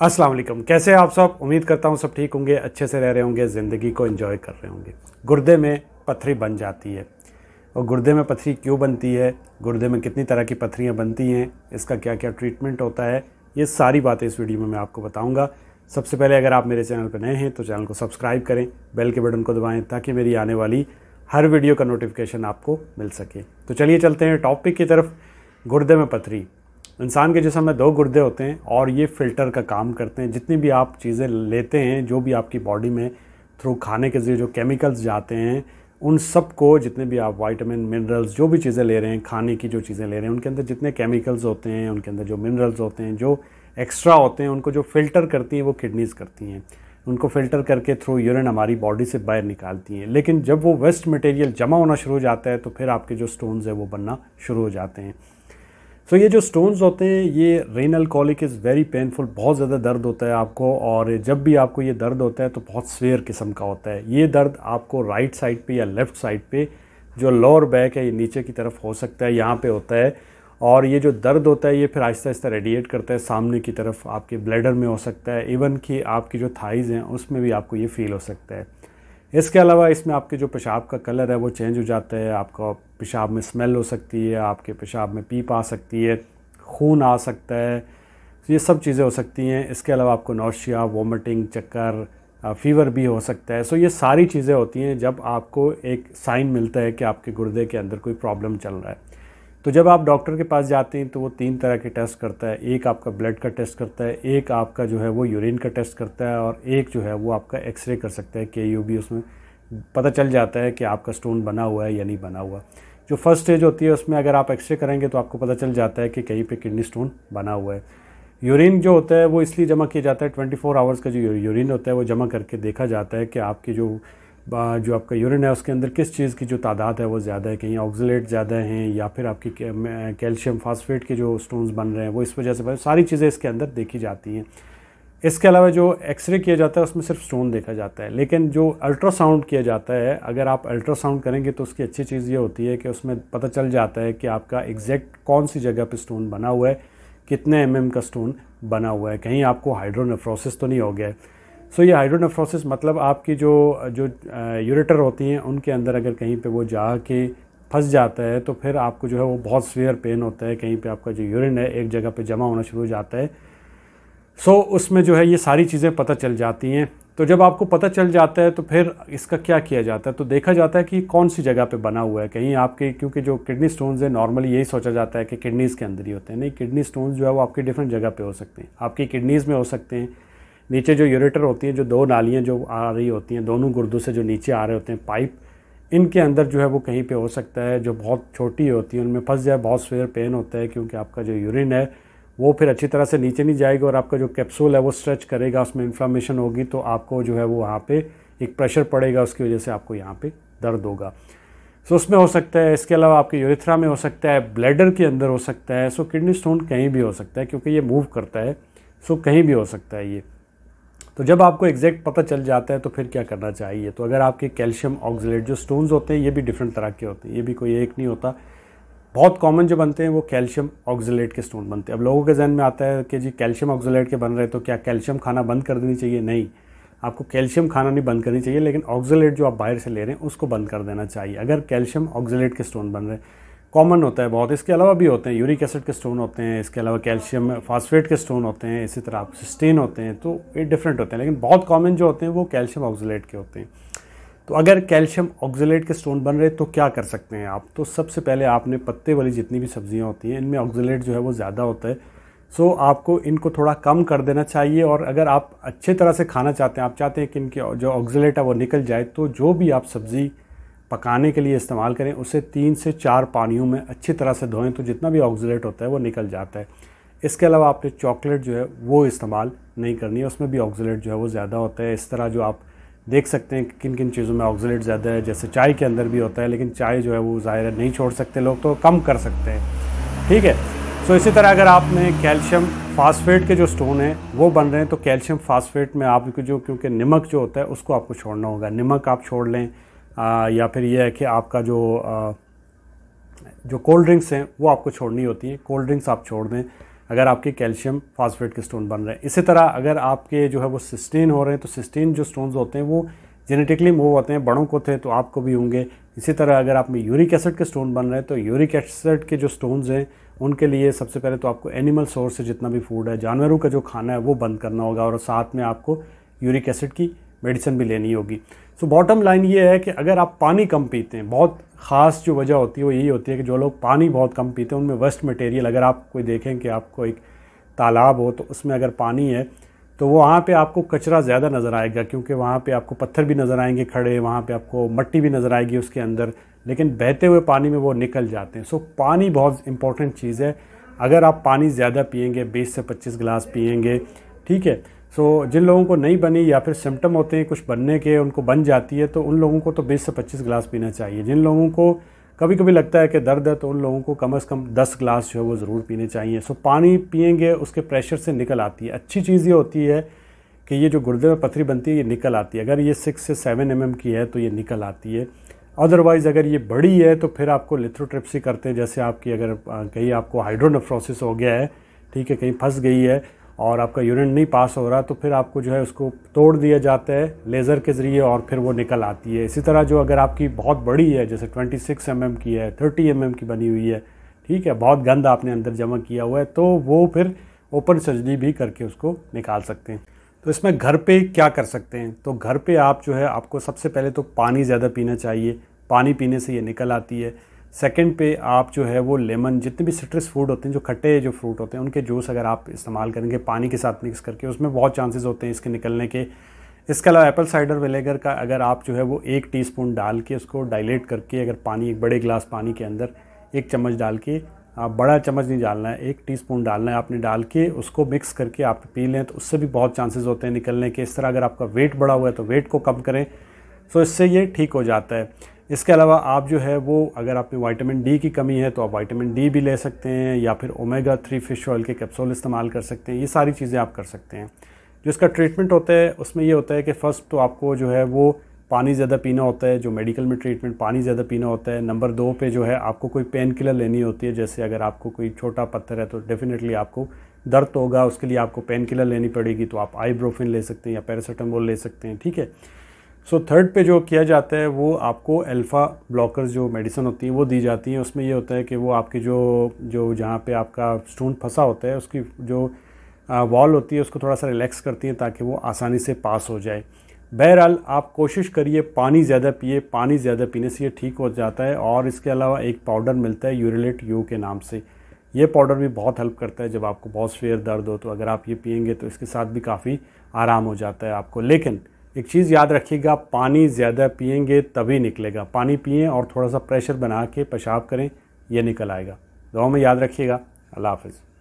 अस्सलाम वालेकुम कैसे हैं आप सब उम्मीद करता हूँ सब ठीक होंगे अच्छे से रह रहे होंगे ज़िंदगी को एंजॉय कर रहे होंगे गुर्दे में पथरी बन जाती है और गुर्दे में पथरी क्यों बनती है गुर्दे में कितनी तरह की पथरियाँ बनती हैं इसका क्या क्या ट्रीटमेंट होता है ये सारी बातें इस वीडियो में मैं आपको बताऊँगा सबसे पहले अगर आप मेरे चैनल पर नए हैं तो चैनल को सब्सक्राइब करें बेल के बटन को दबाएँ ताकि मेरी आने वाली हर वीडियो का नोटिफिकेशन आपको मिल सके तो चलिए चलते हैं टॉपिक की तरफ गुर्दे में पथरी इंसान के जिसम में दो गुर्दे होते हैं और ये फ़िल्टर का काम करते हैं जितनी भी आप चीज़ें लेते हैं जो भी आपकी बॉडी में थ्रू खाने के ज़रिए जो केमिकल्स जाते हैं उन सब को जितने भी आप वाइटामिन मिनरल्स जो भी चीज़ें ले रहे हैं खाने की जो चीज़ें ले रहे हैं उनके अंदर जितने केमिकल्स होते हैं उनके अंदर जो मिनरल्स होते हैं जो एक्स्ट्रा होते हैं उनको जो फ़िल्टर करती हैं वो किडनीज़ करती हैं उनको फ़िल्टर करके थ्रू यूरिन हमारी बॉडी से बाहर निकालती हैं लेकिन जब वो वेस्ट मटेरियल जमा होना शुरू हो जाता है तो फिर आपके जो स्टोन्स हैं वो बनना शुरू हो जाते हैं सो ये जो स्टोन्स होते हैं ये renal colic is very painful बहुत ज़्यादा दर्द होता है आपको और जब भी आपको ये दर्द होता है तो बहुत स्वेयर किस्म का होता है ये दर्द आपको राइट साइड पे या लेफ़्ट साइड पे जो लोअर बैक है ये नीचे की तरफ हो सकता है यहाँ पे होता है और ये जो दर्द होता है ये फिर आहिस्ता आहिस्ता रेडिएट करता है सामने की तरफ आपके ब्लैडर में हो सकता है इवन कि आपकी जो थाइज़ हैं उसमें भी आपको ये फील हो सकता है इसके अलावा इसमें आपके जो पेशाब का कलर है वो चेंज हो जाता है आपका पेशाब में स्मेल हो सकती है आपके पेशाब में पीप आ सकती है खून आ सकता है तो ये सब चीज़ें हो सकती हैं इसके अलावा आपको नौशिया वॉमिटिंग चक्कर फीवर भी हो सकता है सो ये सारी चीज़ें होती हैं जब आपको एक साइन मिलता है कि आपके गुर्दे के अंदर कोई प्रॉब्लम चल रहा है तो जब आप डॉक्टर के पास जाते हैं तो वो तीन तरह के टेस्ट करता है एक आपका ब्लड का टेस्ट करता है एक आपका जो है वो यूरिन का टेस्ट करता है और एक जो है वो आपका एक्सरे कर सकता है के यू भी उसमें पता चल जाता है कि आपका स्टोन बना हुआ है या नहीं बना हुआ जो फर्स्ट स्टेज होती है उसमें अगर आप एक्सरे करेंगे तो आपको पता चल जाता है कि कहीं पे किडनी स्टोन बना हुआ है यूरिन जो होता है वो इसलिए जमा किया जाता है 24 फोर आवर्स का जो यूरिन होता है वो जमा करके देखा जाता है कि आपकी जो जो आपका यूरिन है उसके अंदर किस चीज़ की जो तादाद है वो ज़्यादा है कहीं ऑक्जलेट ज़्यादा हैं या फिर आपकी कैल्शियम फास्फेट के जो स्टोन्स बन रहे हैं वो इस वजह से सारी चीज़ें इसके अंदर देखी जाती हैं इसके अलावा जो एक्सरे किया जाता है उसमें सिर्फ स्टोन देखा जाता है लेकिन जो अल्ट्रासाउंड किया जाता है अगर आप अल्ट्रासाउंड करेंगे तो उसकी अच्छी चीज़ ये होती है कि उसमें पता चल जाता है कि आपका एग्जैक्ट कौन सी जगह पर स्टोन बना हुआ है कितने एम का स्टोन बना हुआ है कहीं आपको हाइड्रोनेफ्रोसिस तो नहीं हो गया है सो ये हाइड्रोनेफ्रोसिस मतलब आपकी जो जो यूरेटर होती हैं उनके अंदर अगर कहीं पे वो जा के फंस जाता है तो फिर आपको जो है वो बहुत सीवियर पेन होता है कहीं पे आपका जो यूरिन है एक जगह पे जमा होना शुरू हो जाता है सो so, उसमें जो है ये सारी चीज़ें पता चल जाती हैं तो जब आपको पता चल जाता है तो फिर इसका क्या किया जाता है तो देखा जाता है कि कौन सी जगह पे बना हुआ है कहीं आपके क्योंकि जो किडनी स्टोन्स है नॉर्मली यही सोचा जाता है कि किडनीज़ के अंदर ही होते हैं नहीं किडनी स्टोन्स जो है वो आपकी डिफरेंट जगह पे हो सकते हैं आपकी किडनीज़ में हो सकते हैं नीचे जो यूरेटर होती हैं जो दो नालियाँ जो आ रही होती हैं दोनों गुर्दों से जो नीचे आ रहे होते हैं पाइप इनके अंदर जो है वो कहीं पे हो सकता है जो बहुत छोटी होती है उनमें फंस जाए बहुत स्वेयर पेन होता है क्योंकि आपका जो यूरिन है वो फिर अच्छी तरह से नीचे नहीं जाएगा और आपका जो कैप्सूल है वो स्ट्रेच करेगा उसमें इन्फ्लामेशन होगी तो आपको जो है वो वहाँ पर एक प्रेशर पड़ेगा उसकी वजह से आपको यहाँ पर दर्द होगा सो उसमें हो सकता है इसके अलावा आपके यूरिथ्रा में हो सकता है ब्लैडर के अंदर हो सकता है सो किडनी स्टोन कहीं भी हो सकता है क्योंकि ये मूव करता है सो कहीं भी हो सकता है ये तो जब आपको एग्जैक्ट पता चल जाता है तो फिर क्या करना चाहिए तो अगर आपके कैल्शियम ऑक्सलेट जो स्टोन्स होते हैं ये भी डिफरेंट तरह के होते हैं ये भी कोई एक नहीं होता बहुत कॉमन जो बनते हैं वो कैल्शियम ऑक्सलेट के स्टोन बनते हैं अब लोगों के जहन में आता है कि जी कैल्शियम ऑक्सलेट के बन रहे तो क्या कैल्शियम खाना बंद कर देनी चाहिए नहीं आपको कैल्शियम खाना नहीं बंद करनी चाहिए लेकिन ऑक्सलेट जो आप बाहर से ले रहे हैं उसको बंद कर देना चाहिए अगर कैल्शियम ऑक्सलेट के स्टोन बन रहे हैं कॉमन होता है बहुत इसके अलावा भी होते हैं यूरिक एसिड के स्टोन होते हैं इसके अलावा कैल्शियम फास्फेट के स्टोन होते हैं इसी तरह आप सिस्टेन होते हैं तो ये डिफरेंट होते हैं लेकिन बहुत कॉमन जो होते हैं वो कैल्शियम ऑक्जलेट के होते हैं तो अगर कैल्शियम ऑक्जलेट के स्टोन बन रहे तो क्या कर सकते हैं आप तो सबसे पहले आपने पत्ते वाली जितनी भी सब्जियाँ होती हैं इनमें ऑक्जलेट जो है वो ज़्यादा होता है सो आपको इनको थोड़ा कम कर देना चाहिए और अगर आप अच्छे तरह से खाना चाहते हैं आप चाहते हैं कि इनके जो ऑक्जलेट है वो निकल जाए तो जो भी आप सब्ज़ी पकाने के लिए इस्तेमाल करें उसे तीन से चार पानियों में अच्छी तरह से धोएं तो जितना भी ऑक्सीडेट होता है वो निकल जाता है इसके अलावा आपने चॉकलेट जो है वो इस्तेमाल नहीं करनी है उसमें भी ऑक्सीडेट जो है वो ज़्यादा होता है इस तरह जो आप देख सकते हैं किन किन चीज़ों में ऑक्सीडेट ज़्यादा है जैसे चाय के अंदर भी होता है लेकिन चाय जो है वो ज़ाहिर नहीं छोड़ सकते लोग तो कम कर सकते हैं ठीक है सो इसी तरह अगर आपने कैल्शियम फास्फेट के जो स्टोन हैं वो बन रहे हैं तो कैल्शियम फास्फेट में आपको जो क्योंकि नमक जो होता है उसको आपको छोड़ना होगा नमक आप छोड़ लें आ, या फिर यह है कि आपका जो आ, जो कोल्ड ड्रिंक्स हैं वो आपको छोड़नी होती हैं कोल्ड ड्रिंक्स आप छोड़ दें अगर आपके कैल्शियम फास्फेट के स्टोन बन रहे हैं इसी तरह अगर आपके जो है वो सिस्टीन हो रहे हैं तो सिस्टीन जो स्टोन्स होते हैं वो जेनेटिकली मूव होते हैं बड़ों को थे तो आपको भी होंगे इसी तरह अगर आप में यूरिक एसिड के स्टोन बन रहे हैं तो यूरिक एसिड के जो स्टोन्स हैं उनके लिए सबसे पहले तो आपको एनिमल सोर्स से जितना भी फूड है जानवरों का जो खाना है वो बंद करना होगा और साथ में आपको यूरिक एसिड की मेडिसिन भी लेनी होगी सो बॉटम लाइन ये है कि अगर आप पानी कम पीते हैं बहुत ख़ास जो वजह होती है वो यही होती है कि जो लोग पानी बहुत कम पीते हैं उनमें वेस्ट मटेरियल अगर आप कोई देखें कि आपको एक तालाब हो तो उसमें अगर पानी है तो वहाँ पे आपको कचरा ज़्यादा नज़र आएगा क्योंकि वहाँ पे आपको पत्थर भी नज़र आएंगे खड़े वहाँ पे आपको मट्टी भी नज़र आएगी उसके अंदर लेकिन बहते हुए पानी में वो निकल जाते हैं सो पानी बहुत इंपॉर्टेंट चीज़ है अगर आप पानी ज़्यादा पियेंगे बीस से पच्चीस गिलास पियेंगे ठीक है सो so, जिन लोगों को नहीं बनी या फिर सिम्टम होते हैं कुछ बनने के उनको बन जाती है तो उन लोगों को तो बीस से पच्चीस गिलास पीना चाहिए जिन लोगों को कभी कभी लगता है कि दर्द है तो उन लोगों को कम से कम दस गिलास जो है वो ज़रूर पीने चाहिए सो पानी पियेंगे उसके प्रेशर से निकल आती है अच्छी चीज़ ये होती है कि ये जो गुर्दे में पथरी बनती है ये निकल आती है अगर ये सिक्स से सेवन एम की है तो ये निकल आती है अदरवाइज़ अगर ये बड़ी है तो फिर आपको लिथ्रोट्रिप्सी करते हैं जैसे आपकी अगर कहीं आपको हाइड्रोनफ्रोसिस हो गया है ठीक है कहीं फंस गई है और आपका यूरिन नहीं पास हो रहा तो फिर आपको जो है उसको तोड़ दिया जाता है लेज़र के ज़रिए और फिर वो निकल आती है इसी तरह जो अगर आपकी बहुत बड़ी है जैसे 26 सिक्स mm की है 30 mm की बनी हुई है ठीक है बहुत गंद आपने अंदर जमा किया हुआ है तो वो फिर ओपन सर्जरी भी करके उसको निकाल सकते हैं तो इसमें घर पे क्या कर सकते हैं तो घर पे आप जो है आपको सबसे पहले तो पानी ज़्यादा पीना चाहिए पानी पीने से ये निकल आती है सेकंड पे आप जो है वो लेमन जितने भी सिट्रस फूड होते हैं जो खट्टे जो फ्रूट होते हैं उनके जूस अगर आप इस्तेमाल करेंगे पानी के साथ मिक्स करके उसमें बहुत चांसेस होते हैं इसके निकलने के इसके अलावा एप्पल साइडर विलेगर का अगर आप जो है वो एक टीस्पून डाल के उसको डायलेट करके अगर पानी एक बड़े गिलास पानी के अंदर एक चम्मच डाल के आप बड़ा चम्मच नहीं डालना है एक टी डालना है आपने डाल के उसको मिक्स करके आप पी लें तो उससे भी बहुत चांसेस होते हैं निकलने के इस तरह अगर आपका वेट बढ़ा हुआ है तो वेट को कम करें सो तो इससे ये ठीक हो जाता है इसके अलावा आप जो है वो अगर आप में वाइटामिन डी की कमी है तो आप वाइटामिन डी भी ले सकते हैं या फिर ओमेगा थ्री फिश ऑयल के कैप्सूल इस्तेमाल कर सकते हैं ये सारी चीज़ें आप कर सकते हैं जो इसका ट्रीटमेंट होता है उसमें ये होता है कि फ़र्स्ट तो आपको जो है वो पानी ज़्यादा पीना होता है जो मेडिकल में ट्रीटमेंट पानी ज़्यादा पीना होता है नंबर दो पे जो है आपको कोई पेन किलर लेनी होती है जैसे अगर आपको कोई छोटा पत्थर है तो डेफ़िनेटली आपको दर्द होगा उसके लिए आपको पेन किलर लेनी पड़ेगी तो आप आईब्रोफिन ले सकते हैं या पैरासीटामोल ले सकते हैं ठीक है सो so, थर्ड पे जो किया जाता है वो आपको अल्फ़ा ब्लॉकर्स जो मेडिसिन होती हैं वो दी जाती हैं उसमें ये होता है कि वो आपके जो जो जहाँ पे आपका स्टोन फंसा होता है उसकी जो वॉल होती है उसको थोड़ा सा रिलैक्स करती हैं ताकि वो आसानी से पास हो जाए बहरहाल आप कोशिश करिए पानी ज़्यादा पिए पानी ज़्यादा पीने से ये ठीक हो जाता है और इसके अलावा एक पाउडर मिलता है यूरिलेट यू के नाम से ये पाउडर भी बहुत हेल्प करता है जब आपको बहुत शेयर दर्द हो तो अगर आप ये पियेंगे तो इसके साथ भी काफ़ी आराम हो जाता है आपको लेकिन एक चीज़ याद रखिएगा पानी ज़्यादा पियेंगे तभी निकलेगा पानी पिएँ और थोड़ा सा प्रेशर बना के पेशाब करें यह निकल आएगा दुआ में याद रखिएगा अल्लाह हाफिज़